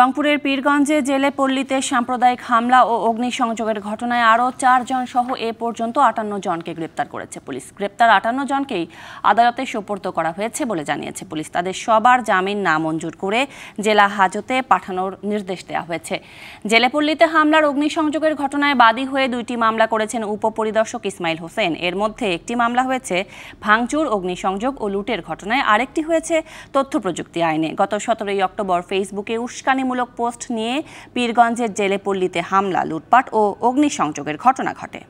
রংপুরের পীরগঞ্জে জেলে পল্লীতে সাম্প্রদায়িক হামলা ও অগ্নিসংযোগের ঘটনায় আরও চারজন সহ এ পর্যন্ত আটান্ন জনকে গ্রেপ্তার করেছে পুলিশ গ্রেপ্তার আটান্ন জনকেই আদালতে সোপর্দ করা হয়েছে বলে জানিয়েছে পুলিশ তাদের সবার জামিন নামঞ্জুর করে জেলা হাজতে পাঠানোর নির্দেশ দেওয়া হয়েছে জেলে পল্লীতে হামলার অগ্নিসংযোগের ঘটনায় বাদী হয়ে দুইটি মামলা করেছেন উপপরিদর্শক ইসমাইল হোসেন এর মধ্যে একটি মামলা হয়েছে ভাঙচুর অগ্নিসংযোগ ও লুটের ঘটনায় আরেকটি হয়েছে তথ্য প্রযুক্তি আইনে গত সতেরোই অক্টোবর ফেসবুকে উস্কানি উস্কানিমূলক পোস্ট নিয়ে পীরগঞ্জের জেলে পল্লীতে হামলা লুটপাট ও অগ্নিসংযোগের ঘটনা ঘটে